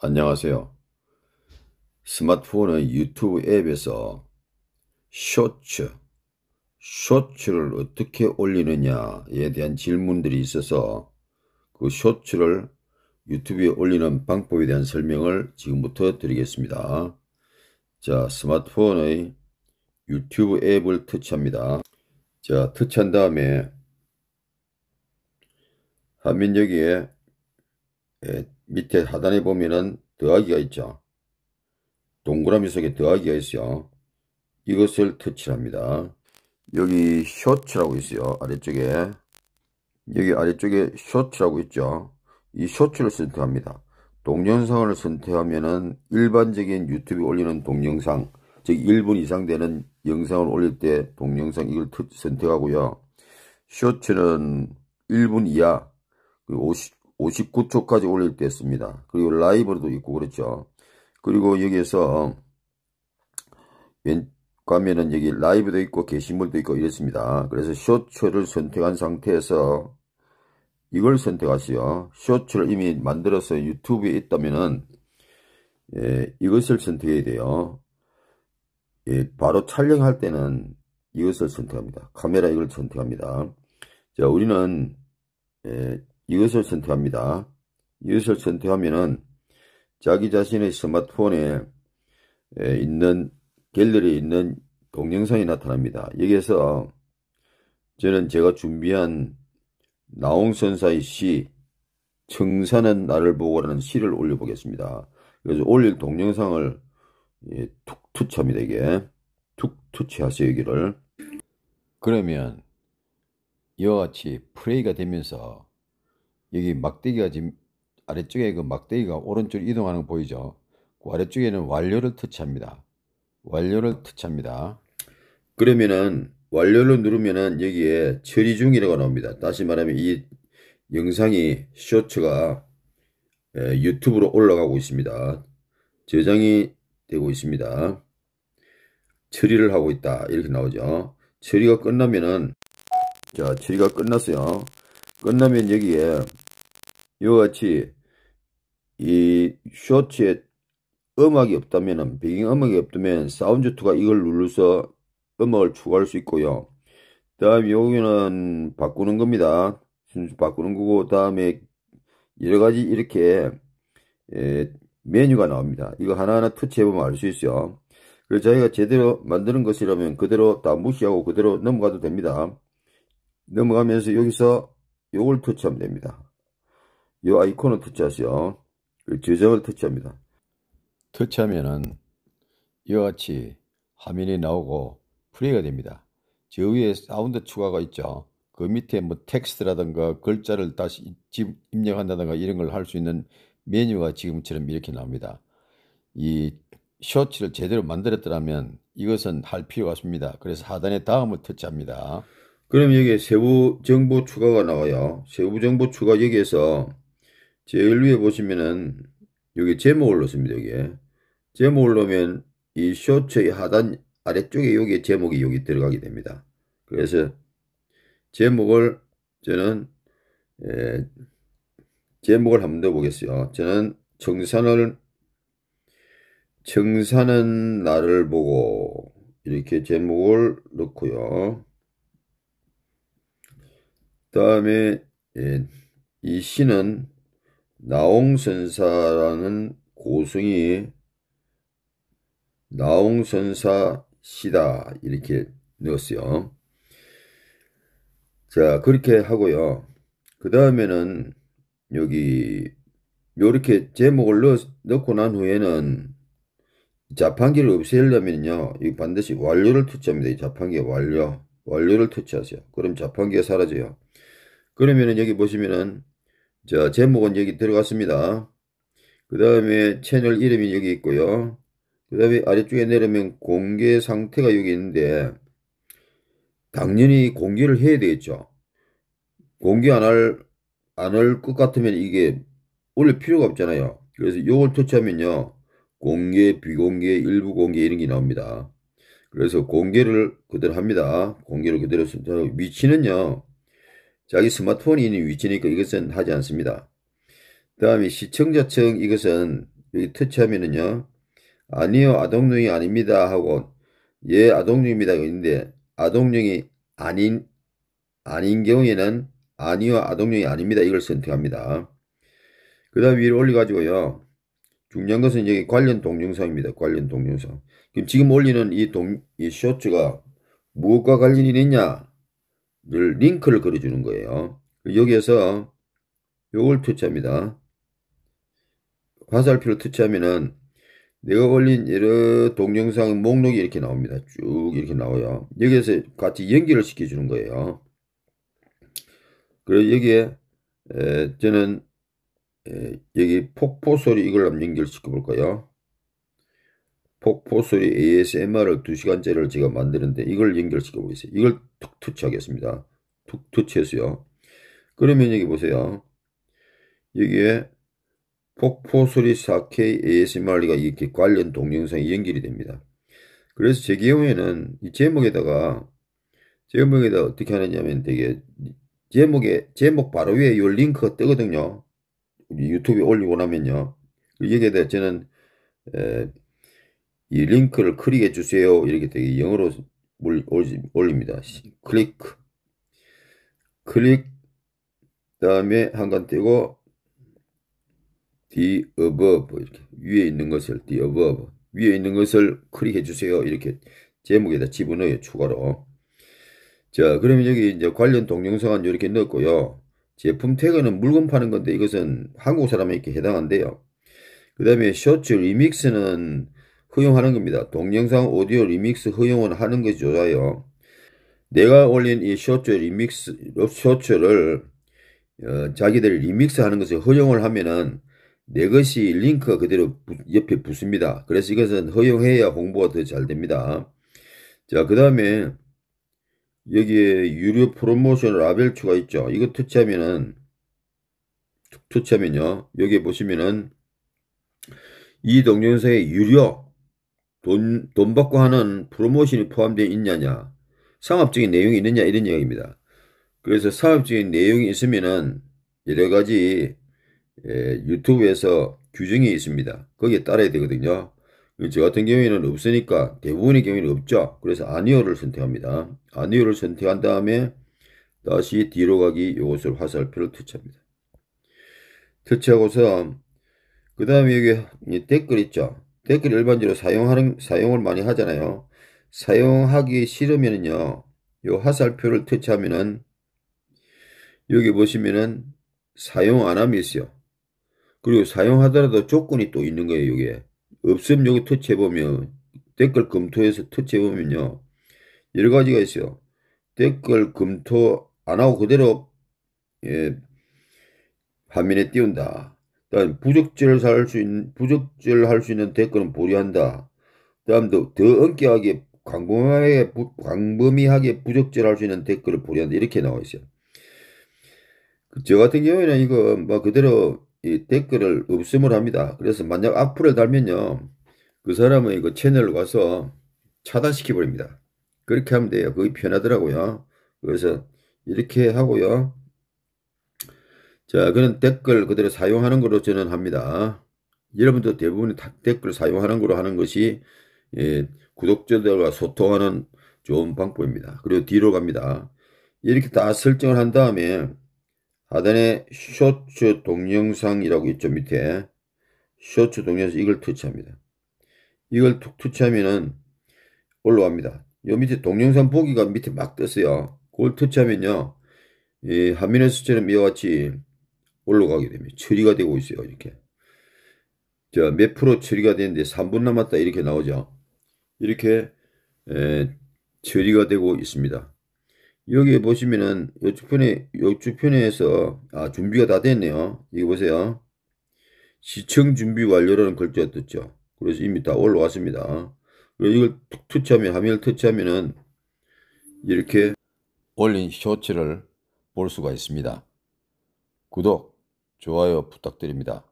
안녕하세요. 스마트폰의 유튜브 앱에서 쇼츠, 쇼츠를 어떻게 올리느냐에 대한 질문들이 있어서 그 쇼츠를 유튜브에 올리는 방법에 대한 설명을 지금부터 드리겠습니다. 자, 스마트폰의 유튜브 앱을 터치합니다. 자, 터치한 다음에 한민 여기에 밑에 하단에 보면은 더하기가 있죠. 동그라미 속에 더하기가 있어요. 이것을 터치합니다. 여기 쇼츠라고 있어요. 아래쪽에. 여기 아래쪽에 쇼츠라고 있죠. 이 쇼츠를 선택합니다. 동영상을 선택하면은 일반적인 유튜브에 올리는 동영상, 즉 1분 이상 되는 영상을 올릴 때 동영상 이걸 선택하고요. 쇼츠는 1분 이하, 50, 59초까지 올릴 때했습니다 그리고 라이브도 있고 그렇죠. 그리고 여기에서 왼 가면은 여기 라이브도 있고 게시물도 있고 이렇습니다. 그래서 쇼츠를 선택한 상태에서 이걸 선택하시오 쇼츠를 이미 만들어서 유튜브에 있다면은 예, 이것을 선택해야 돼요. 예, 바로 촬영할 때는 이것을 선택합니다. 카메라 이걸 선택합니다. 자, 우리는 예, 이것을 선택합니다. 이것을 선택하면은 자기 자신의 스마트폰에 있는 갤러리에 있는 동영상이 나타납니다. 여기에서 저는 제가 준비한 나홍선사의 시 청산은 나를 보고라는 시를 올려보겠습니다. 그래서 올릴 동영상을 예, 툭 투치합니다. 이게 툭 투치하세요. 여기를 그러면 이와 같이 플레이가 되면서 여기 막대기가 지금 아래쪽에 그 막대기가 오른쪽 이동하는 거 보이죠? 그 아래쪽에는 완료를 터치합니다. 완료를 터치합니다. 그러면은 완료를 누르면은 여기에 처리 중이라고 나옵니다. 다시 말하면 이 영상이 쇼츠가 예, 유튜브로 올라가고 있습니다. 저장이 되고 있습니다. 처리를 하고 있다 이렇게 나오죠. 처리가 끝나면은 자 처리가 끝났어요. 끝나면 여기에 이와 같이 이 쇼츠에 음악이 없다면 배경 음악이 없다면 사운드2가 이걸 눌러서 음악을 추가할 수 있고요 다음 여기는 바꾸는 겁니다 순수 바꾸는 거고 다음에 여러가지 이렇게 예, 메뉴가 나옵니다 이거 하나하나 터치해보면 알 수 있어요 그래서 자기가 제대로 만드는 것이라면 그대로 다 무시하고 그대로 넘어가도 됩니다 넘어가면서 여기서 요걸 터치하면 됩니다. 요 아이콘을 터치하시오. 그 지정을 터치합니다. 터치하면은 이와 같이 화면이 나오고 플레이가 됩니다. 저 위에 사운드 추가가 있죠. 그 밑에 뭐 텍스트라든가 글자를 다시 입력한다든가 이런 걸 할 수 있는 메뉴가 지금처럼 이렇게 나옵니다. 이 쇼츠를 제대로 만들었더라면 이것은 할 필요가 없습니다. 그래서 하단에 다음을 터치합니다. 그럼 여기에 세부정보 추가가 나와요. 세부정보 추가 여기에서 제일 위에 보시면은 여기 제목을 넣습니다. 여기에 제목을 넣으면 이 쇼츠의 하단 아래쪽에 여기 제목이 여기 들어가게 됩니다. 그래서 제목을 저는 예, 제목을 한번 넣어보겠어요. 저는 청산을청산은 나를 보고 이렇게 제목을 넣고요. 다음에 예, 이 시는 나옹선사라는 고승이 나옹선사 시다 이렇게 넣었어요. 자 그렇게 하고요. 그 다음에는 여기 요렇게 제목을 넣, 넣고 난 후에는 자판기를 없애려면요. 반드시 완료를 투자합니다. 이 자판기 완료. 완료를 터치하세요. 그럼 자판기가 사라져요. 그러면 여기 보시면은 자 제목은 여기 들어갔습니다. 그 다음에 채널 이름이 여기 있고요. 그 다음에 아래쪽에 내려면 공개 상태가 여기 있는데 당연히 공개를 해야 되겠죠. 공개 안 할 안 할 것 같으면 이게 올릴 필요가 없잖아요. 그래서 이걸 터치하면요. 공개, 비공개, 일부 공개 이런 게 나옵니다. 그래서 공개를 그대로 합니다. 공개를 그대로 씁니다. 위치는요. 자기 스마트폰이 있는 위치니까 이것은 하지 않습니다. 그 다음에 시청자층 이것은 여기 터치하면은요. 아니요 아동령이 아닙니다 하고 예 아동령입니다 있는데 아동령이 아닌 아닌 경우에는 아니요 아동령이 아닙니다 이걸 선택합니다. 그 다음 위로 올려가지고요. 중요한 것은 이기 관련 동영상입니다. 관련 동영상. 그럼 지금 올리는 이, 동, 이 쇼츠가 무엇과 관련이 있냐를 링크를 그려주는 거예요. 여기에서 요걸 터치합니다. 화살표를 터치하면은 내가 올린 여러 동영상 목록이 이렇게 나옵니다. 쭉 이렇게 나와요. 여기에서 같이 연결을 시켜주는 거예요. 그리고 여기에 저는 예, 여기 폭포 소리 이걸 한번 연결시켜 볼까요? 폭포 소리 ASMR을 2시간째를 제가 만드는데 이걸 연결시켜 보겠습니다 이걸 툭 터치하겠습니다. 툭 터치해서요. 그러면 여기 보세요. 여기에 폭포 소리 4K ASMR가 이렇게 관련 동영상이 연결이 됩니다. 그래서 제 경우에는 이 제목에다가 제목에다 어떻게 하느냐면 되게 제목에 제목 바로 위에 이 링크가 뜨거든요. 유튜브에 올리고 나면요. 그 여기에 대해 저는 에, 이 링크를 클릭해 주세요. 이렇게 되게 영어로 올립니다. 클릭, 클릭, 다음에 한칸 떼고 the above 이렇게 위에 있는 것을 the above 위에 있는 것을 클릭해 주세요. 이렇게 제목에다 집어넣어요. 추가로. 자, 그러면 여기 이제 관련 동영상은 이렇게 넣었고요. 제품 태그는 물건 파는 건데 이것은 한국 사람에게 해당한데요. 그 다음에 쇼츠 리믹스는 허용하는 겁니다. 동영상 오디오 리믹스 허용은 하는 것이 좋아요. 내가 올린 이쇼츠 리믹스, 쇼츠를 어, 자기들 리믹스 하는 것을 허용을 하면은 내 것이 링크 그대로 부, 옆에 붙습니다. 그래서 이것은 허용해야 홍보가 더 잘 됩니다. 자, 그 다음에 여기에 유료 프로모션 라벨추가 있죠. 이거 터치하면은 터치하면요. 여기 에 보시면은 이 동영상에 유료 돈, 돈 받고 하는 프로모션이 포함되어 있냐냐 상업적인 내용이 있느냐 이런 이야기입니다. 그래서 상업적인 내용이 있으면은 여러 가지 예, 유튜브에서 규정이 있습니다. 거기에 따라야 되거든요. 저 같은 경우에는 없으니까 대부분의 경우에는 없죠. 그래서 아니오를 선택합니다. 아니오를 선택한 다음에 다시 뒤로 가기 이것을 화살표를 터치합니다. 터치하고서 그 다음에 여기 댓글 있죠. 댓글 일반적으로 사용하는, 사용을 많이 하잖아요. 사용하기 싫으면요. 요 화살표를 터치하면은 여기 보시면은 사용 안 함이 있어요. 그리고 사용하더라도 조건이 또 있는 거예요, 여기에. 없음 여기 터치해보면 댓글 검토해서 터치해보면요. 여러 가지가 있어요. 댓글 검토 안 하고 그대로 예, 화면에 띄운다. 다음 부적절할 수 있는 부적절할 수 있는 댓글은 보류한다. 다음 도더 엄격하게 광범위하게, 부, 광범위하게 부적절할 수 있는 댓글을 보류한다. 이렇게 나와 있어요. 그 저 같은 경우에는 이거 막 뭐 그대로 이 댓글을 없음을 합니다. 그래서 만약 악플을 달면요. 그 사람의 그 채널로 가서 차단시켜 버립니다. 그렇게 하면 돼요. 그게 편하더라고요. 그래서 이렇게 하고요. 자, 그런 댓글 그대로 사용하는 걸로 저는 합니다. 여러분도 대부분 다 댓글 사용하는 걸로 하는 것이 예, 구독자들과 소통하는 좋은 방법입니다. 그리고 뒤로 갑니다. 이렇게 다 설정을 한 다음에 하단에 쇼츠 동영상이라고 있죠 밑에 쇼츠 동영상 이걸 터치합니다 이걸 툭 터치하면은 올라옵니다 요 밑에 동영상 보기가 밑에 막 떴어요 그걸 터치하면요 이화면의수처럼 이와 같이 올라가게 됩니다 처리가 되고 있어요 이렇게 자몇 프로 처리가 되는데 3분 남았다 이렇게 나오죠 이렇게 에, 처리가 되고 있습니다 여기 보시면은 요주편에 요주편에서 아 준비가 다 됐네요. 이거 보세요. 시청 준비 완료라는 글자가 떴죠. 그래서 이미 다 올라왔습니다. 그래서 이걸 툭 터치하면 화면을 터치하면은 이렇게 올린 쇼츠를 볼 수가 있습니다. 구독, 좋아요 부탁드립니다.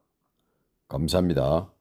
감사합니다.